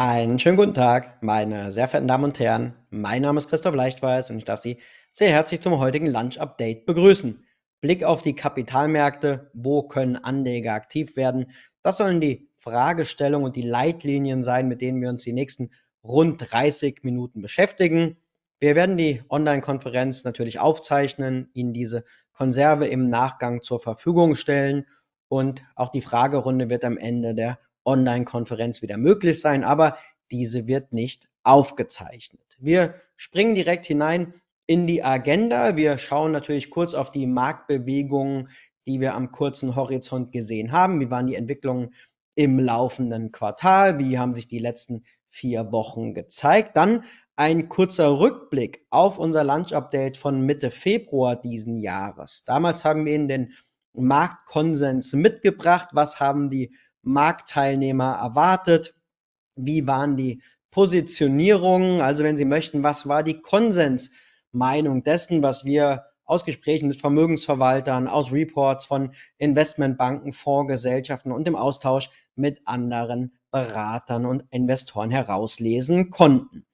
Einen schönen guten Tag, meine sehr verehrten Damen und Herren. Mein Name ist Christoph Leichtweiß und ich darf Sie sehr herzlich zum heutigen Lunch Update begrüßen. Blick auf die Kapitalmärkte. Wo können Anleger aktiv werden? Das sollen die Fragestellungen und die Leitlinien sein, mit denen wir uns die nächsten rund 30 Minuten beschäftigen. Wir werden die Online-Konferenz natürlich aufzeichnen, Ihnen diese Konserve im Nachgang zur Verfügung stellen und auch die Fragerunde wird am Ende der Online-Konferenz wieder möglich sein, aber diese wird nicht aufgezeichnet. Wir springen direkt hinein in die Agenda. Wir schauen natürlich kurz auf die Marktbewegungen, die wir am kurzen Horizont gesehen haben. Wie waren die Entwicklungen im laufenden Quartal? Wie haben sich die letzten vier Wochen gezeigt? Dann ein kurzer Rückblick auf unser Lunch-Update von Mitte Februar diesen Jahres. Damals haben wir Ihnen den Marktkonsens mitgebracht. Was haben die Marktteilnehmer erwartet? Wie waren die Positionierungen? Also wenn Sie möchten, was war die Konsensmeinung dessen, was wir aus Gesprächen mit Vermögensverwaltern, aus Reports von Investmentbanken, Fondsgesellschaften und im Austausch mit anderen Beratern und Investoren herauslesen konnten.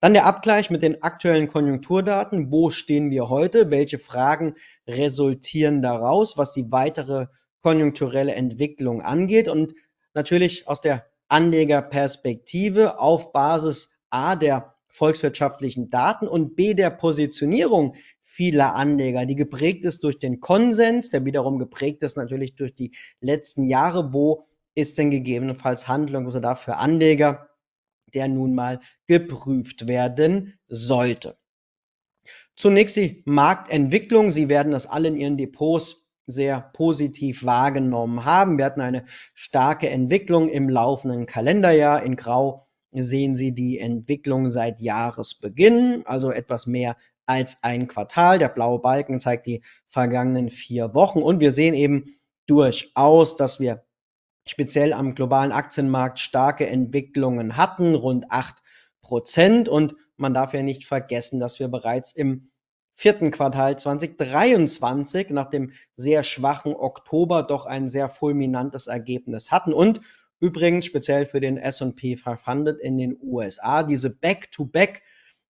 Dann der Abgleich mit den aktuellen Konjunkturdaten. Wo stehen wir heute? Welche Fragen resultieren daraus? Was die weitere konjunkturelle Entwicklung angeht und natürlich aus der Anlegerperspektive auf Basis A der volkswirtschaftlichen Daten und B der Positionierung vieler Anleger, die geprägt ist durch den Konsens, der wiederum geprägt ist natürlich durch die letzten Jahre, wo ist denn gegebenenfalls Handlung oder dafür Anleger, der nun mal geprüft werden sollte. Zunächst die Marktentwicklung. Sie werden das alle in Ihren Depots sehr positiv wahrgenommen haben. Wir hatten eine starke Entwicklung im laufenden Kalenderjahr. In Grau sehen Sie die Entwicklung seit Jahresbeginn, also etwas mehr als ein Quartal. Der blaue Balken zeigt die vergangenen vier Wochen und wir sehen eben durchaus, dass wir speziell am globalen Aktienmarkt starke Entwicklungen hatten, rund 8 Prozent. Und man darf ja nicht vergessen, dass wir bereits im vierten Quartal 2023 nach dem sehr schwachen Oktober doch ein sehr fulminantes Ergebnis hatten und übrigens speziell für den S&P 500 in den USA diese Back-to-Back, -back,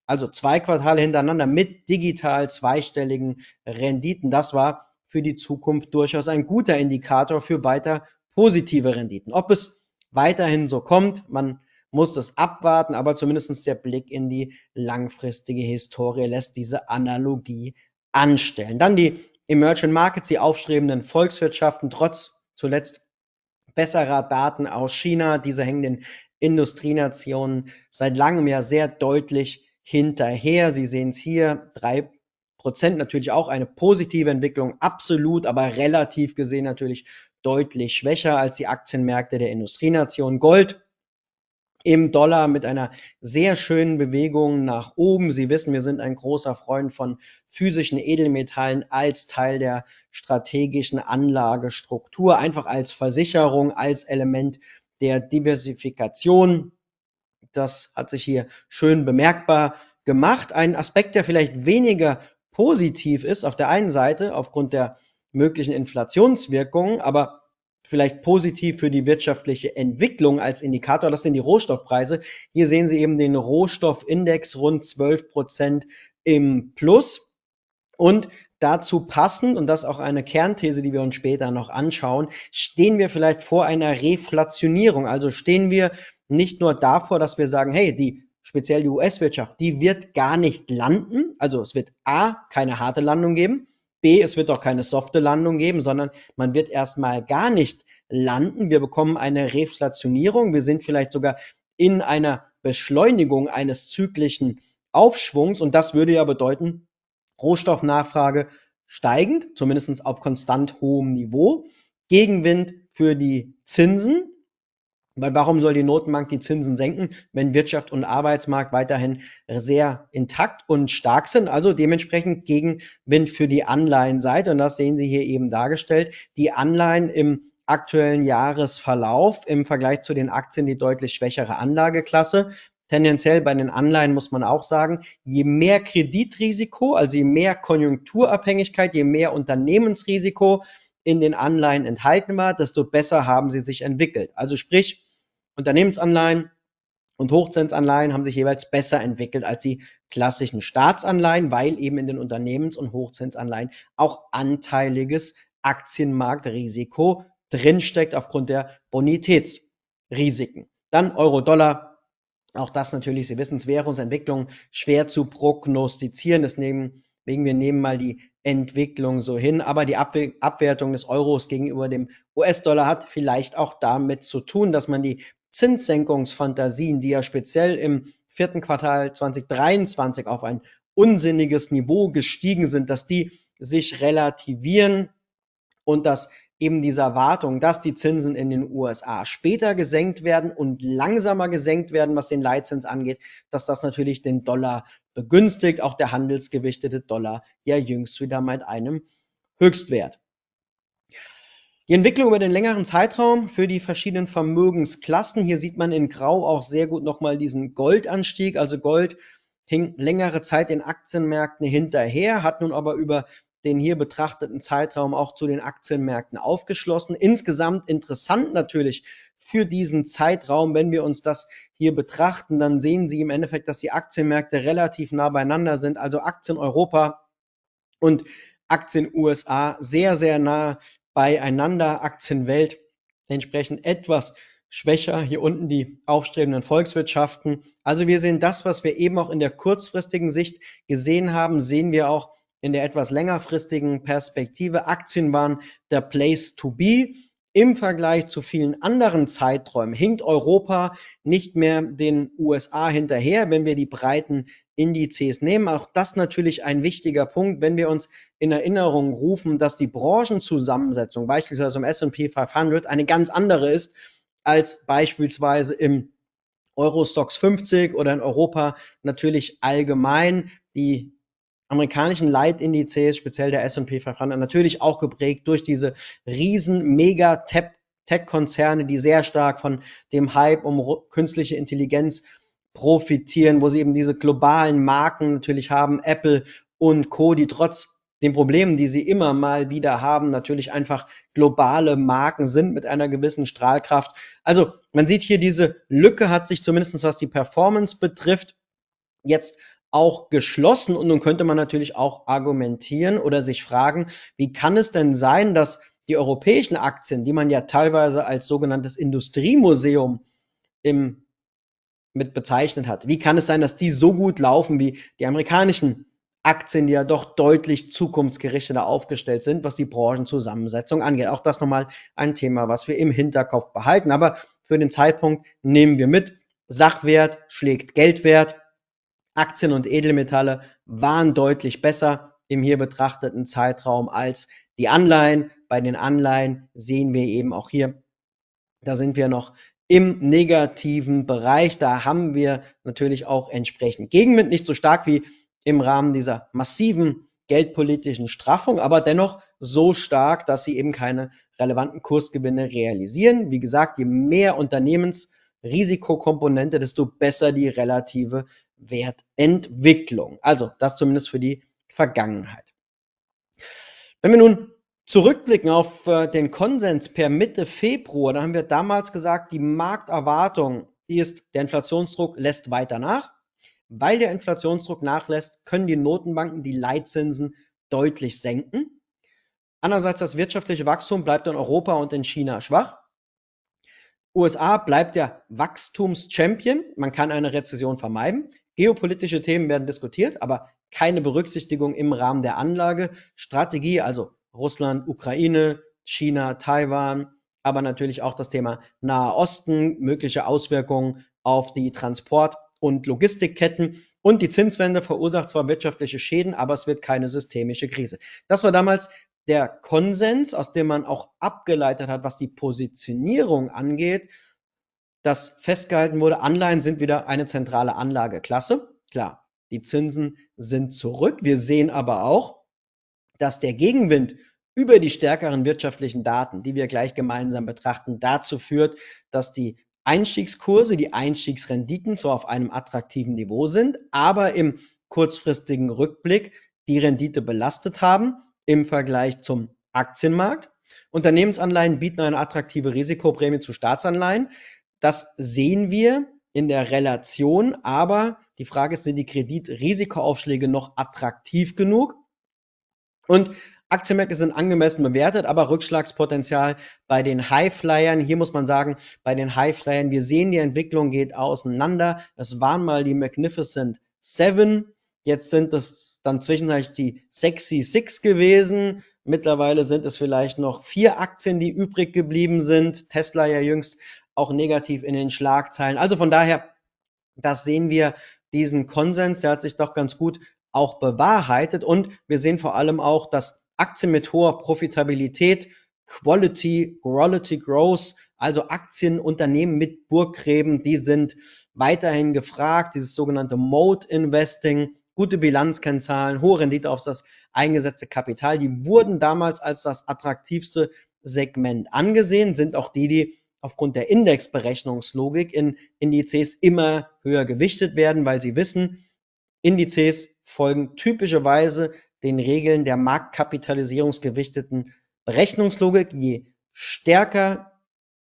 also zwei Quartale hintereinander mit digital zweistelligen Renditen. Das war für die Zukunft durchaus ein guter Indikator für weiter positive Renditen. Ob es weiterhin so kommt, man muss das abwarten, aber zumindestens der Blick in die langfristige Historie lässt diese Analogie anstellen. Dann die Emerging Markets, die aufstrebenden Volkswirtschaften, trotz zuletzt besserer Daten aus China, diese hängen den Industrienationen seit langem ja sehr deutlich hinterher. Sie sehen es hier, drei Prozent natürlich auch eine positive Entwicklung, absolut, aber relativ gesehen natürlich deutlich schwächer als die Aktienmärkte der Industrienationen. Gold im Dollar mit einer sehr schönen Bewegung nach oben. Sie wissen, wir sind ein großer Freund von physischen Edelmetallen als Teil der strategischen Anlagestruktur, einfach als Versicherung, als Element der Diversifikation. Das hat sich hier schön bemerkbar gemacht. Ein Aspekt, der vielleicht weniger positiv ist auf der einen Seite aufgrund der möglichen Inflationswirkungen, aber vielleicht positiv für die wirtschaftliche Entwicklung als Indikator. Das sind die Rohstoffpreise. Hier sehen Sie eben den Rohstoffindex rund 12 Prozent im Plus. Und dazu passend, und das auch eine Kernthese, die wir uns später noch anschauen, stehen wir vielleicht vor einer Reflationierung. Also stehen wir nicht nur davor, dass wir sagen, hey, die speziell die US-Wirtschaft, die wird gar nicht landen. Also es wird A, keine harte Landung geben. B, es wird auch keine softe Landung geben, sondern man wird erstmal gar nicht landen. Wir bekommen eine Reflationierung. Wir sind vielleicht sogar in einer Beschleunigung eines zyklischen Aufschwungs. Und das würde ja bedeuten, Rohstoffnachfrage steigend, zumindest auf konstant hohem Niveau, Gegenwind für die Zinsen, weil warum soll die Notenbank die Zinsen senken, wenn Wirtschaft und Arbeitsmarkt weiterhin sehr intakt und stark sind? Also dementsprechend Gegenwind für die Anleihenseite. Und das sehen Sie hier eben dargestellt. Die Anleihen im aktuellen Jahresverlauf im Vergleich zu den Aktien die deutlich schwächere Anlageklasse. Tendenziell bei den Anleihen muss man auch sagen, je mehr Kreditrisiko, also je mehr Konjunkturabhängigkeit, je mehr Unternehmensrisiko in den Anleihen enthalten war, desto besser haben sie sich entwickelt. Also sprich, Unternehmensanleihen und Hochzinsanleihen haben sich jeweils besser entwickelt als die klassischen Staatsanleihen, weil eben in den Unternehmens- und Hochzinsanleihen auch anteiliges Aktienmarktrisiko drinsteckt aufgrund der Bonitätsrisiken. Dann Euro-Dollar. Auch das natürlich, Sie wissen es, Währungsentwicklung schwer zu prognostizieren. Das nehmen, wegen wir nehmen mal die Entwicklung so hin. Aber die Abwertung des Euros gegenüber dem US-Dollar hat vielleicht auch damit zu tun, dass man die Zinssenkungsfantasien, die ja speziell im vierten Quartal 2023 auf ein unsinniges Niveau gestiegen sind, dass die sich relativieren und dass eben diese Erwartung, dass die Zinsen in den USA später gesenkt werden und langsamer gesenkt werden, was den Leitzins angeht, dass das natürlich den Dollar begünstigt. Auch der handelsgewichtete Dollar ja jüngst wieder mit einem Höchstwert. Die Entwicklung über den längeren Zeitraum für die verschiedenen Vermögensklassen. Hier sieht man in Grau auch sehr gut nochmal diesen Goldanstieg. Also Gold hing längere Zeit den Aktienmärkten hinterher, hat nun aber über den hier betrachteten Zeitraum auch zu den Aktienmärkten aufgeschlossen. Insgesamt interessant natürlich für diesen Zeitraum, wenn wir uns das hier betrachten, dann sehen Sie im Endeffekt, dass die Aktienmärkte relativ nah beieinander sind. Also Aktien Europa und Aktien USA sehr, sehr nah beieinander Aktienwelt entsprechend etwas schwächer. Hier unten die aufstrebenden Volkswirtschaften. Also wir sehen das, was wir eben auch in der kurzfristigen Sicht gesehen haben, sehen wir auch in der etwas längerfristigen Perspektive. Aktien waren der Place to be. Im Vergleich zu vielen anderen Zeiträumen hinkt Europa nicht mehr den USA hinterher, wenn wir die breiten Indizes nehmen. Auch das natürlich ein wichtiger Punkt, wenn wir uns in Erinnerung rufen, dass die Branchenzusammensetzung beispielsweise im S&P 500 eine ganz andere ist als beispielsweise im Eurostox 50 oder in Europa natürlich allgemein. Die amerikanischen Leitindizes, speziell der S&P 500, natürlich auch geprägt durch diese riesen mega Tech-Konzerne, die sehr stark von dem Hype um künstliche Intelligenz profitieren, wo sie eben diese globalen Marken natürlich haben, Apple und Co., die trotz den Problemen, die sie immer mal wieder haben, natürlich einfach globale Marken sind mit einer gewissen Strahlkraft. Also man sieht hier, diese Lücke hat sich zumindest, was die Performance betrifft, jetzt auch geschlossen. Und nun könnte man natürlich auch argumentieren oder sich fragen, wie kann es denn sein, dass die europäischen Aktien, die man ja teilweise als sogenanntes Industriemuseum im, mit bezeichnet hat, wie kann es sein, dass die so gut laufen wie die amerikanischen Aktien, die ja doch deutlich zukunftsgerichteter aufgestellt sind, was die Branchenzusammensetzung angeht. Auch das nochmal ein Thema, was wir im Hinterkopf behalten. Aber für den Zeitpunkt nehmen wir mit, Sachwert schlägt Geldwert Aktien und Edelmetalle waren deutlich besser im hier betrachteten Zeitraum als die Anleihen. Bei den Anleihen sehen wir eben auch hier, da sind wir noch im negativen Bereich. Da haben wir natürlich auch entsprechend Gegenwind, nicht so stark wie im Rahmen dieser massiven geldpolitischen Straffung, aber dennoch so stark, dass sie eben keine relevanten Kursgewinne realisieren. Wie gesagt, je mehr Unternehmensrisikokomponente, desto besser die relative Wertentwicklung. Also das zumindest für die Vergangenheit. Wenn wir nun zurückblicken auf äh, den Konsens per Mitte Februar, dann haben wir damals gesagt, die Markterwartung ist, der Inflationsdruck lässt weiter nach. Weil der Inflationsdruck nachlässt, können die Notenbanken die Leitzinsen deutlich senken. Andererseits das wirtschaftliche Wachstum bleibt in Europa und in China schwach. USA bleibt ja Wachstumschampion. Man kann eine Rezession vermeiden. Geopolitische Themen werden diskutiert, aber keine Berücksichtigung im Rahmen der Anlage. Strategie, also Russland, Ukraine, China, Taiwan, aber natürlich auch das Thema Nahe Osten, mögliche Auswirkungen auf die Transport- und Logistikketten. Und die Zinswende verursacht zwar wirtschaftliche Schäden, aber es wird keine systemische Krise. Das war damals der Konsens, aus dem man auch abgeleitet hat, was die Positionierung angeht, dass festgehalten wurde, Anleihen sind wieder eine zentrale Anlageklasse. Klar, die Zinsen sind zurück. Wir sehen aber auch, dass der Gegenwind über die stärkeren wirtschaftlichen Daten, die wir gleich gemeinsam betrachten, dazu führt, dass die Einstiegskurse, die Einstiegsrenditen zwar auf einem attraktiven Niveau sind, aber im kurzfristigen Rückblick die Rendite belastet haben im Vergleich zum Aktienmarkt. Unternehmensanleihen bieten eine attraktive Risikoprämie zu Staatsanleihen. Das sehen wir in der Relation, aber die Frage ist, sind die Kreditrisikoaufschläge noch attraktiv genug? Und Aktienmärkte sind angemessen bewertet, aber Rückschlagspotenzial bei den Highflyern. Hier muss man sagen, bei den Highflyern, wir sehen, die Entwicklung geht auseinander. Das waren mal die Magnificent Seven. Jetzt sind es dann zwischenzeitlich die Sexy Six gewesen. Mittlerweile sind es vielleicht noch vier Aktien, die übrig geblieben sind. Tesla ja jüngst auch negativ in den Schlagzeilen. Also von daher, das sehen wir, diesen Konsens, der hat sich doch ganz gut auch bewahrheitet. Und wir sehen vor allem auch, dass Aktien mit hoher Profitabilität, Quality, Quality Growth, also Aktienunternehmen mit Burggräben, die sind weiterhin gefragt. Dieses sogenannte Mode Investing, gute Bilanzkennzahlen, hohe Rendite auf das eingesetzte Kapital. Die wurden damals als das attraktivste Segment angesehen, sind auch die, die aufgrund der Indexberechnungslogik in Indizes immer höher gewichtet werden, weil sie wissen, Indizes folgen typischerweise den Regeln der marktkapitalisierungsgewichteten Berechnungslogik. Je stärker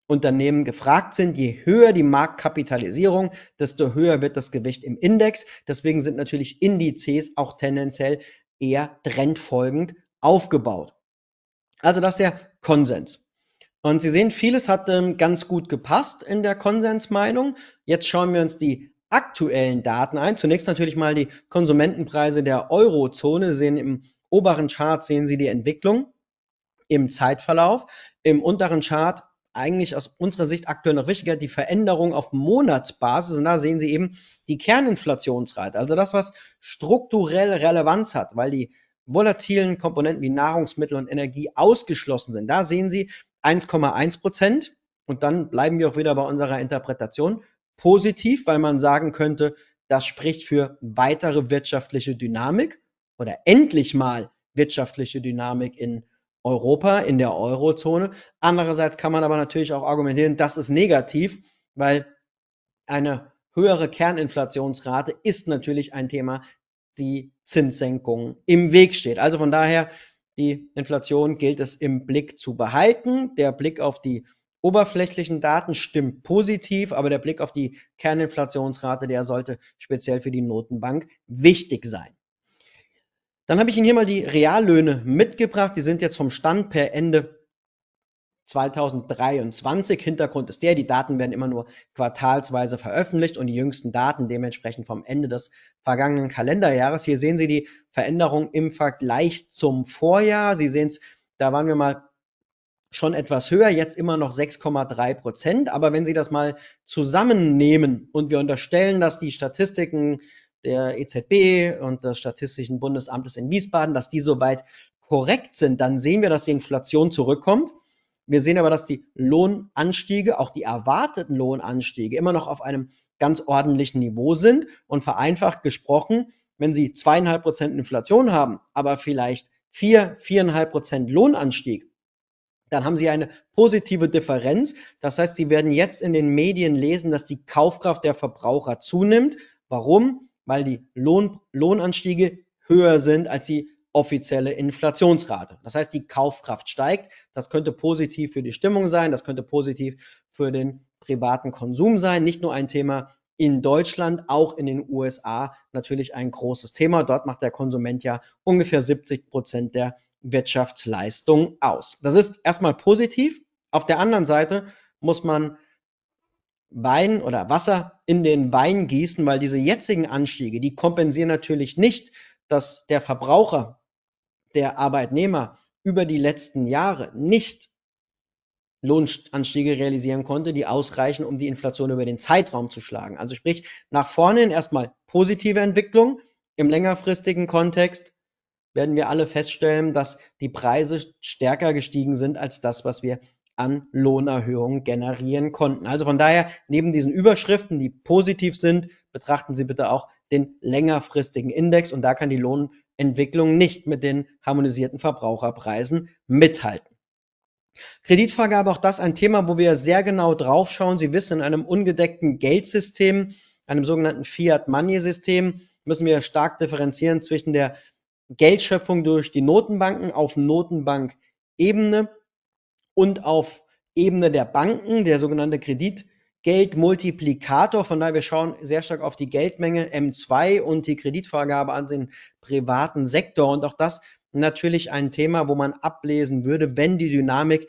Unternehmen gefragt sind. Je höher die Marktkapitalisierung, desto höher wird das Gewicht im Index. Deswegen sind natürlich Indizes auch tendenziell eher trendfolgend aufgebaut. Also das ist der Konsens. Und Sie sehen, vieles hat ähm, ganz gut gepasst in der Konsensmeinung. Jetzt schauen wir uns die aktuellen Daten ein. Zunächst natürlich mal die Konsumentenpreise der Eurozone. Sie sehen im oberen Chart sehen Sie die Entwicklung im Zeitverlauf. Im unteren Chart eigentlich aus unserer Sicht aktuell noch wichtiger, die Veränderung auf Monatsbasis. Und da sehen Sie eben die Kerninflationsrate, also das, was strukturell Relevanz hat, weil die volatilen Komponenten wie Nahrungsmittel und Energie ausgeschlossen sind. Da sehen Sie 1,1 Prozent. Und dann bleiben wir auch wieder bei unserer Interpretation positiv, weil man sagen könnte, das spricht für weitere wirtschaftliche Dynamik oder endlich mal wirtschaftliche Dynamik in Europa. Europa, in der Eurozone. Andererseits kann man aber natürlich auch argumentieren, das ist negativ, weil eine höhere Kerninflationsrate ist natürlich ein Thema, die Zinssenkungen im Weg steht. Also von daher, die Inflation gilt es im Blick zu behalten. Der Blick auf die oberflächlichen Daten stimmt positiv, aber der Blick auf die Kerninflationsrate, der sollte speziell für die Notenbank wichtig sein. Dann habe ich Ihnen hier mal die Reallöhne mitgebracht. Die sind jetzt vom Stand per Ende 2023. Hintergrund ist der, die Daten werden immer nur quartalsweise veröffentlicht und die jüngsten Daten dementsprechend vom Ende des vergangenen Kalenderjahres. Hier sehen Sie die Veränderung im Vergleich zum Vorjahr. Sie sehen es, da waren wir mal schon etwas höher, jetzt immer noch 6,3 Prozent. Aber wenn Sie das mal zusammennehmen und wir unterstellen, dass die Statistiken der EZB und des Statistischen Bundesamtes in Wiesbaden, dass die soweit korrekt sind, dann sehen wir, dass die Inflation zurückkommt. Wir sehen aber, dass die Lohnanstiege, auch die erwarteten Lohnanstiege, immer noch auf einem ganz ordentlichen Niveau sind. Und vereinfacht gesprochen, wenn Sie zweieinhalb Prozent Inflation haben, aber vielleicht vier, viereinhalb Prozent Lohnanstieg, dann haben Sie eine positive Differenz. Das heißt, Sie werden jetzt in den Medien lesen, dass die Kaufkraft der Verbraucher zunimmt. Warum? weil die Lohn Lohnanstiege höher sind als die offizielle Inflationsrate. Das heißt, die Kaufkraft steigt. Das könnte positiv für die Stimmung sein, das könnte positiv für den privaten Konsum sein. Nicht nur ein Thema in Deutschland, auch in den USA natürlich ein großes Thema. Dort macht der Konsument ja ungefähr 70 Prozent der Wirtschaftsleistung aus. Das ist erstmal positiv. Auf der anderen Seite muss man Wein oder Wasser in den Wein gießen, weil diese jetzigen Anstiege, die kompensieren natürlich nicht, dass der Verbraucher, der Arbeitnehmer über die letzten Jahre nicht Lohnanstiege realisieren konnte, die ausreichen, um die Inflation über den Zeitraum zu schlagen. Also sprich, nach vorne hin erstmal positive Entwicklung. Im längerfristigen Kontext werden wir alle feststellen, dass die Preise stärker gestiegen sind als das, was wir an Lohnerhöhungen generieren konnten. Also von daher, neben diesen Überschriften, die positiv sind, betrachten Sie bitte auch den längerfristigen Index und da kann die Lohnentwicklung nicht mit den harmonisierten Verbraucherpreisen mithalten. Kreditvergabe, auch das ein Thema, wo wir sehr genau draufschauen. Sie wissen, in einem ungedeckten Geldsystem, einem sogenannten Fiat-Money-System, müssen wir stark differenzieren zwischen der Geldschöpfung durch die Notenbanken auf Notenbank Ebene und auf Ebene der Banken, der sogenannte Kreditgeldmultiplikator. Von daher, wir schauen sehr stark auf die Geldmenge M2 und die Kreditvergabe an den privaten Sektor. Und auch das natürlich ein Thema, wo man ablesen würde, wenn die Dynamik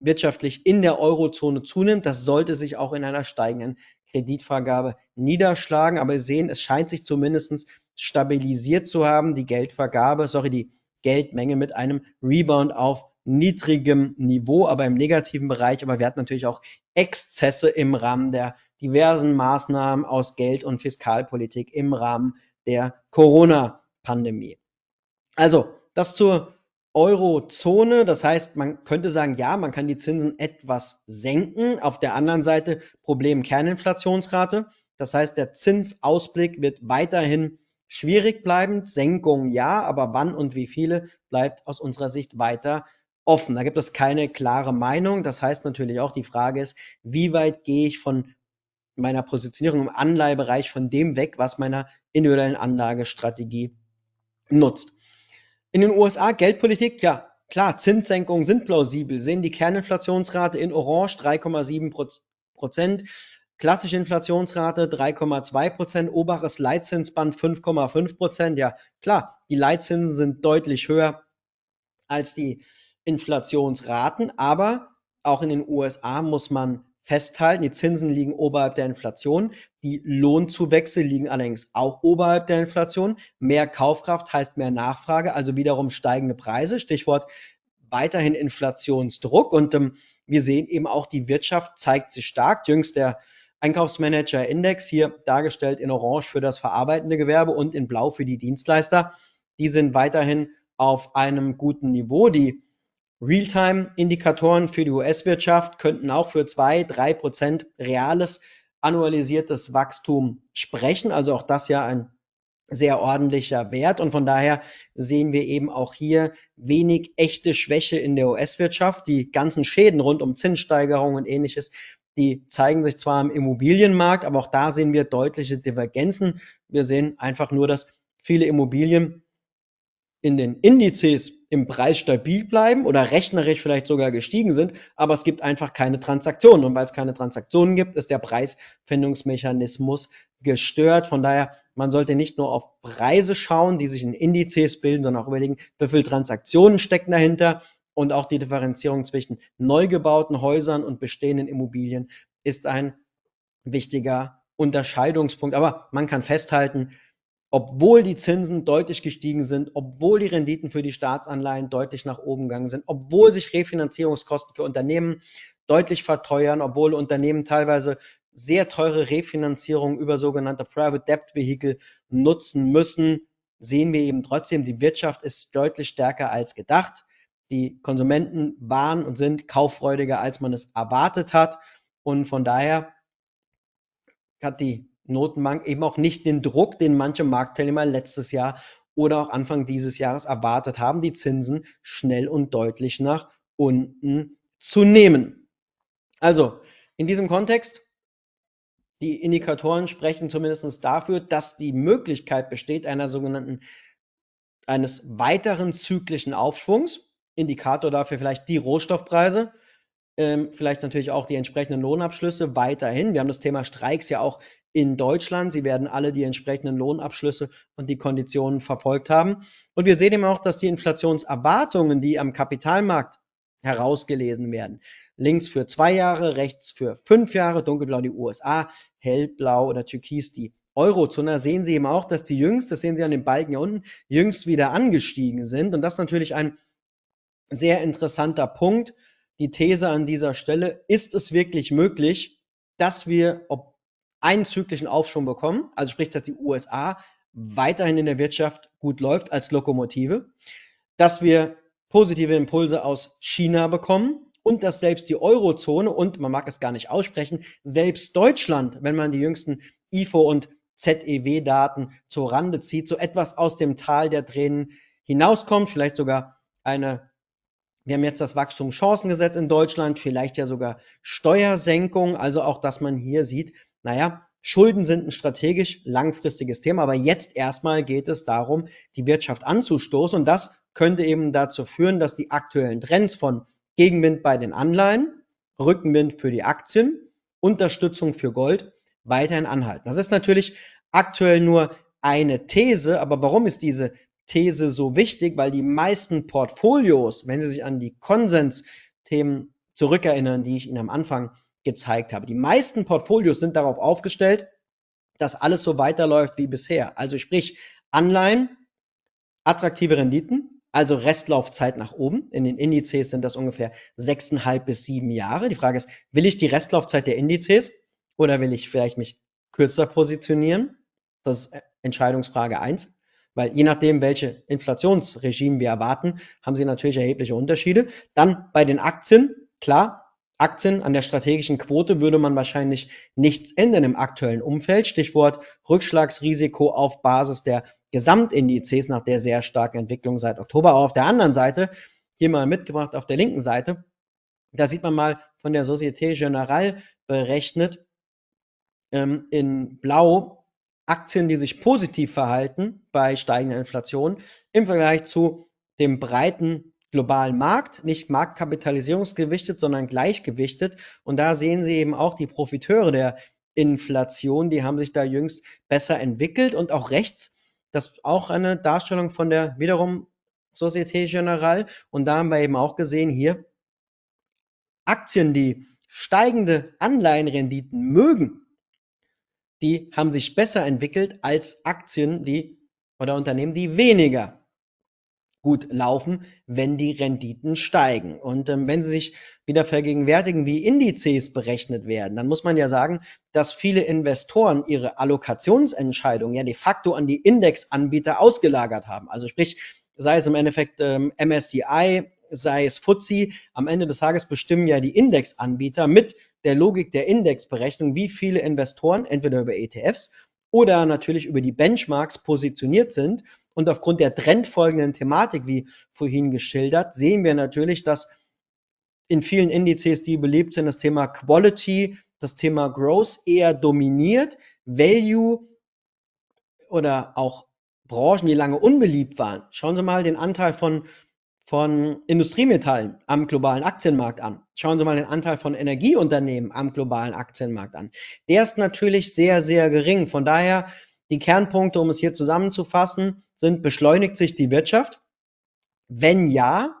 wirtschaftlich in der Eurozone zunimmt. Das sollte sich auch in einer steigenden Kreditvergabe niederschlagen. Aber wir sehen, es scheint sich zumindest stabilisiert zu haben, die Geldvergabe, sorry, die Geldmenge mit einem Rebound auf niedrigem Niveau, aber im negativen Bereich. Aber wir hatten natürlich auch Exzesse im Rahmen der diversen Maßnahmen aus Geld- und Fiskalpolitik im Rahmen der Corona-Pandemie. Also, das zur Eurozone. Das heißt, man könnte sagen, ja, man kann die Zinsen etwas senken. Auf der anderen Seite Problem Kerninflationsrate. Das heißt, der Zinsausblick wird weiterhin schwierig bleiben. Senkung ja, aber wann und wie viele bleibt aus unserer Sicht weiter offen. Da gibt es keine klare Meinung. Das heißt natürlich auch, die Frage ist, wie weit gehe ich von meiner Positionierung im Anleihebereich von dem weg, was meiner individuellen Anlagestrategie nutzt. In den USA Geldpolitik, ja, klar, Zinssenkungen sind plausibel, sehen die Kerninflationsrate in Orange 3,7 Prozent, klassische Inflationsrate 3,2 Prozent, oberes Leitzinsband 5,5 Prozent. Ja, klar, die Leitzinsen sind deutlich höher als die Inflationsraten, aber auch in den USA muss man festhalten, die Zinsen liegen oberhalb der Inflation, die Lohnzuwächse liegen allerdings auch oberhalb der Inflation. Mehr Kaufkraft heißt mehr Nachfrage, also wiederum steigende Preise, Stichwort weiterhin Inflationsdruck. Und ähm, wir sehen eben auch, die Wirtschaft zeigt sich stark. Jüngst der Einkaufsmanager-Index, hier dargestellt in Orange für das verarbeitende Gewerbe und in Blau für die Dienstleister, die sind weiterhin auf einem guten Niveau. Die Realtime-Indikatoren für die US-Wirtschaft könnten auch für zwei, drei Prozent reales annualisiertes Wachstum sprechen. Also auch das ja ein sehr ordentlicher Wert. Und von daher sehen wir eben auch hier wenig echte Schwäche in der US-Wirtschaft. Die ganzen Schäden rund um Zinssteigerungen und ähnliches, die zeigen sich zwar im Immobilienmarkt, aber auch da sehen wir deutliche Divergenzen. Wir sehen einfach nur, dass viele Immobilien in den Indizes im Preis stabil bleiben oder rechnerisch vielleicht sogar gestiegen sind, aber es gibt einfach keine Transaktionen. Und weil es keine Transaktionen gibt, ist der Preisfindungsmechanismus gestört. Von daher, man sollte nicht nur auf Preise schauen, die sich in Indizes bilden, sondern auch überlegen, wie viele Transaktionen stecken dahinter. Und auch die Differenzierung zwischen neu gebauten Häusern und bestehenden Immobilien ist ein wichtiger Unterscheidungspunkt. Aber man kann festhalten, obwohl die Zinsen deutlich gestiegen sind, obwohl die Renditen für die Staatsanleihen deutlich nach oben gegangen sind, obwohl sich Refinanzierungskosten für Unternehmen deutlich verteuern, obwohl Unternehmen teilweise sehr teure Refinanzierungen über sogenannte Private Debt Vehicle nutzen müssen, sehen wir eben trotzdem, die Wirtschaft ist deutlich stärker als gedacht. Die Konsumenten waren und sind kauffreudiger, als man es erwartet hat. Und von daher hat die Notenbank eben auch nicht den Druck, den manche Marktteilnehmer letztes Jahr oder auch Anfang dieses Jahres erwartet haben, die Zinsen schnell und deutlich nach unten zu nehmen. Also, in diesem Kontext, die Indikatoren sprechen zumindest dafür, dass die Möglichkeit besteht einer sogenannten, eines weiteren zyklischen Aufschwungs. Indikator dafür vielleicht die Rohstoffpreise, ähm, vielleicht natürlich auch die entsprechenden Lohnabschlüsse weiterhin. Wir haben das Thema Streiks ja auch in Deutschland. Sie werden alle die entsprechenden Lohnabschlüsse und die Konditionen verfolgt haben. Und wir sehen eben auch, dass die Inflationserwartungen, die am Kapitalmarkt herausgelesen werden, links für zwei Jahre, rechts für fünf Jahre, dunkelblau die USA, hellblau oder türkis die Eurozone sehen Sie eben auch, dass die jüngst, das sehen Sie an den Balken hier unten, jüngst wieder angestiegen sind. Und das ist natürlich ein sehr interessanter Punkt. Die These an dieser Stelle, ist es wirklich möglich, dass wir, ob einen zyklischen Aufschwung bekommen, also sprich, dass die USA weiterhin in der Wirtschaft gut läuft als Lokomotive, dass wir positive Impulse aus China bekommen und dass selbst die Eurozone und man mag es gar nicht aussprechen, selbst Deutschland, wenn man die jüngsten IFO und ZEW-Daten zur Rande zieht, so etwas aus dem Tal der Tränen hinauskommt, vielleicht sogar eine wir haben jetzt das Wachstumschancengesetz in Deutschland, vielleicht ja sogar Steuersenkung, also auch, dass man hier sieht, naja, Schulden sind ein strategisch langfristiges Thema, aber jetzt erstmal geht es darum, die Wirtschaft anzustoßen und das könnte eben dazu führen, dass die aktuellen Trends von Gegenwind bei den Anleihen, Rückenwind für die Aktien, Unterstützung für Gold weiterhin anhalten. Das ist natürlich aktuell nur eine These, aber warum ist diese These so wichtig? Weil die meisten Portfolios, wenn Sie sich an die Konsensthemen zurückerinnern, die ich Ihnen am Anfang gezeigt habe. Die meisten Portfolios sind darauf aufgestellt, dass alles so weiterläuft wie bisher. Also sprich Anleihen, attraktive Renditen, also Restlaufzeit nach oben. In den Indizes sind das ungefähr sechseinhalb bis sieben Jahre. Die Frage ist, will ich die Restlaufzeit der Indizes oder will ich vielleicht mich kürzer positionieren? Das ist äh, Entscheidungsfrage eins. Weil je nachdem, welche Inflationsregime wir erwarten, haben sie natürlich erhebliche Unterschiede. Dann bei den Aktien, klar, Aktien, an der strategischen Quote würde man wahrscheinlich nichts ändern im aktuellen Umfeld. Stichwort Rückschlagsrisiko auf Basis der Gesamtindizes nach der sehr starken Entwicklung seit Oktober. Aber auf der anderen Seite, hier mal mitgebracht auf der linken Seite, da sieht man mal von der Societe Generale berechnet ähm, in Blau Aktien, die sich positiv verhalten bei steigender Inflation im Vergleich zu dem breiten globalen Markt, nicht marktkapitalisierungsgewichtet, sondern gleichgewichtet. Und da sehen Sie eben auch die Profiteure der Inflation, die haben sich da jüngst besser entwickelt und auch rechts. Das ist auch eine Darstellung von der wiederum Société Générale. Und da haben wir eben auch gesehen, hier Aktien, die steigende Anleihenrenditen mögen, die haben sich besser entwickelt als Aktien, die oder Unternehmen, die weniger gut laufen, wenn die Renditen steigen. Und ähm, wenn sie sich wieder vergegenwärtigen, wie Indizes berechnet werden, dann muss man ja sagen, dass viele Investoren ihre Allokationsentscheidungen ja de facto an die Indexanbieter ausgelagert haben. Also sprich, sei es im Endeffekt ähm, MSCI, sei es FTSE, am Ende des Tages bestimmen ja die Indexanbieter mit der Logik der Indexberechnung, wie viele Investoren entweder über ETFs oder natürlich über die Benchmarks positioniert sind. Und aufgrund der trendfolgenden Thematik, wie vorhin geschildert, sehen wir natürlich, dass in vielen Indizes, die beliebt sind, das Thema Quality, das Thema Growth eher dominiert, Value oder auch Branchen, die lange unbeliebt waren. Schauen Sie mal den Anteil von, von Industriemetallen am globalen Aktienmarkt an. Schauen Sie mal den Anteil von Energieunternehmen am globalen Aktienmarkt an. Der ist natürlich sehr, sehr gering. Von daher die Kernpunkte, um es hier zusammenzufassen, sind, beschleunigt sich die Wirtschaft? Wenn ja,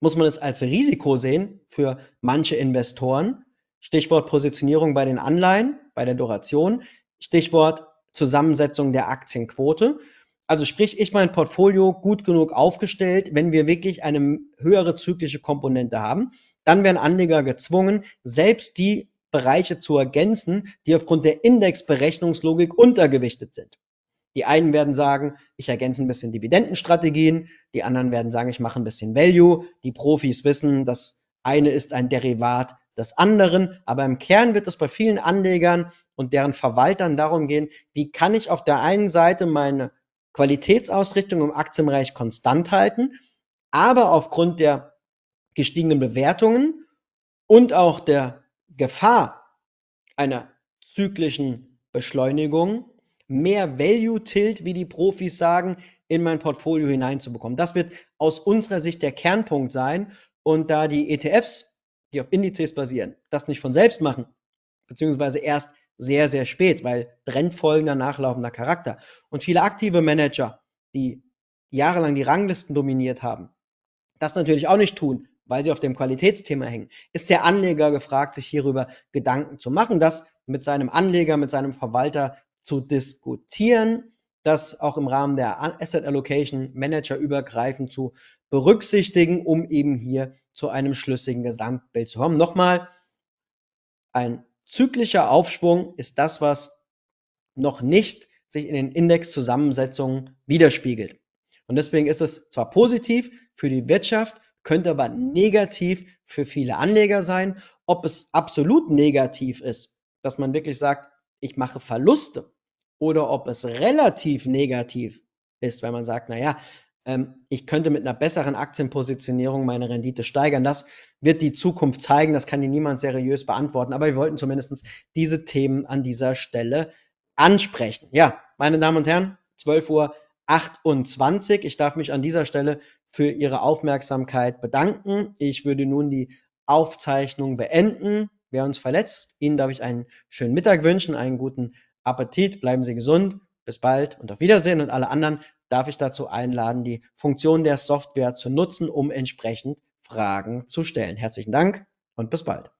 muss man es als Risiko sehen für manche Investoren. Stichwort Positionierung bei den Anleihen, bei der Duration. Stichwort Zusammensetzung der Aktienquote. Also sprich, ich mein Portfolio gut genug aufgestellt, wenn wir wirklich eine höhere zyklische Komponente haben, dann werden Anleger gezwungen, selbst die Bereiche zu ergänzen, die aufgrund der Indexberechnungslogik untergewichtet sind. Die einen werden sagen, ich ergänze ein bisschen Dividendenstrategien, die anderen werden sagen, ich mache ein bisschen Value. Die Profis wissen, das eine ist ein Derivat des anderen, aber im Kern wird es bei vielen Anlegern und deren Verwaltern darum gehen, wie kann ich auf der einen Seite meine Qualitätsausrichtung im Aktienbereich konstant halten, aber aufgrund der gestiegenen Bewertungen und auch der Gefahr einer zyklischen Beschleunigung mehr Value Tilt, wie die Profis sagen, in mein Portfolio hineinzubekommen. Das wird aus unserer Sicht der Kernpunkt sein. Und da die ETFs, die auf Indizes basieren, das nicht von selbst machen, beziehungsweise erst sehr, sehr spät, weil trendfolgender, nachlaufender Charakter. Und viele aktive Manager, die jahrelang die Ranglisten dominiert haben, das natürlich auch nicht tun, weil sie auf dem Qualitätsthema hängen, ist der Anleger gefragt, sich hierüber Gedanken zu machen, das mit seinem Anleger, mit seinem Verwalter zu diskutieren, das auch im Rahmen der Asset Allocation Manager übergreifend zu berücksichtigen, um eben hier zu einem schlüssigen Gesamtbild zu kommen. Nochmal, ein zyklischer Aufschwung ist das, was noch nicht sich in den Indexzusammensetzungen widerspiegelt. Und deswegen ist es zwar positiv für die Wirtschaft, könnte aber mhm. negativ für viele Anleger sein. Ob es absolut negativ ist, dass man wirklich sagt, ich mache Verluste, oder ob es relativ negativ ist, wenn man sagt, naja, ähm, ich könnte mit einer besseren Aktienpositionierung meine Rendite steigern. Das wird die Zukunft zeigen, das kann dir niemand seriös beantworten, aber wir wollten zumindest diese Themen an dieser Stelle ansprechen. Ja, meine Damen und Herren, 12 Uhr 28. Ich darf mich an dieser Stelle für Ihre Aufmerksamkeit bedanken. Ich würde nun die Aufzeichnung beenden. Wer uns verletzt, Ihnen darf ich einen schönen Mittag wünschen, einen guten Appetit, bleiben Sie gesund, bis bald und auf Wiedersehen und alle anderen darf ich dazu einladen, die Funktion der Software zu nutzen, um entsprechend Fragen zu stellen. Herzlichen Dank und bis bald.